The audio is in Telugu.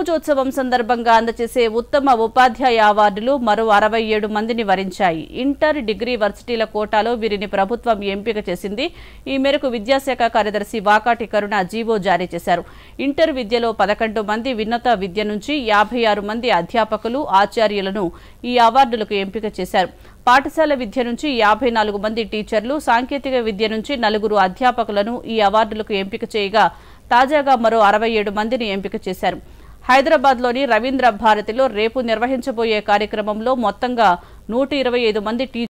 పూజోత్సవం సందర్భంగా అందచేసే ఉత్తమ ఉపాధ్యాయ అవార్డులు మరో అరవై ఏడు మందిని వరించాయి ఇంటర్ డిగ్రీ వర్సిటీల కోటాలో వీరిని ప్రభుత్వం ఎంపిక చేసింది ఈ మేరకు విద్యాశాఖ కార్యదర్శి వాకాటి కరుణ జీవో జారీ చేశారు ఇంటర్ విద్యలో పదకొండు మంది విన్నత విద్య నుంచి యాభై ఆరు మంది అధ్యాపకులు ఆచార్యులను ఈ అవార్డులకు ఎంపిక చేశారు పాఠశాల విద్య నుంచి యాభై నాలుగు మంది టీచర్లు సాంకేతిక విద్య నుంచి నలుగురు అధ్యాపకులను ఈ అవార్డులకు ఎంపిక చేయగా తాజాగా మరో అరవై ఏడు మందిని ఎంపిక చేశారు హైదరాబాద్లోని రవీంద్ర భారతిలో రేపు నిర్వహించబోయే కార్యక్రమంలో మొత్తంగా నూట మంది టీ